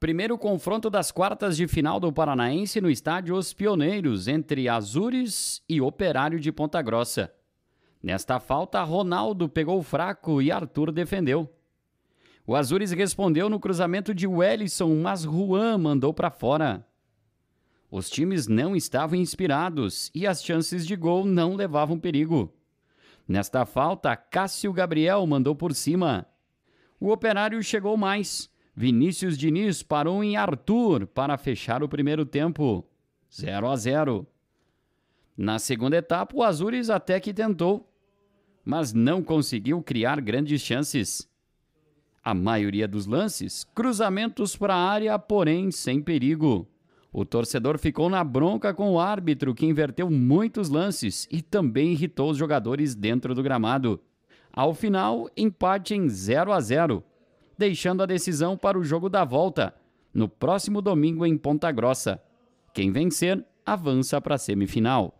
Primeiro confronto das quartas de final do Paranaense no estádio Os Pioneiros, entre Azures e Operário de Ponta Grossa. Nesta falta, Ronaldo pegou fraco e Arthur defendeu. O Azures respondeu no cruzamento de Wellison, mas Juan mandou para fora. Os times não estavam inspirados e as chances de gol não levavam perigo. Nesta falta, Cássio Gabriel mandou por cima. O Operário chegou mais Vinícius Diniz parou em Arthur para fechar o primeiro tempo, 0 a 0. Na segunda etapa, o Azures até que tentou, mas não conseguiu criar grandes chances. A maioria dos lances, cruzamentos para a área, porém sem perigo. O torcedor ficou na bronca com o árbitro, que inverteu muitos lances e também irritou os jogadores dentro do gramado. Ao final, empate em 0 a 0 deixando a decisão para o jogo da volta, no próximo domingo em Ponta Grossa. Quem vencer avança para a semifinal.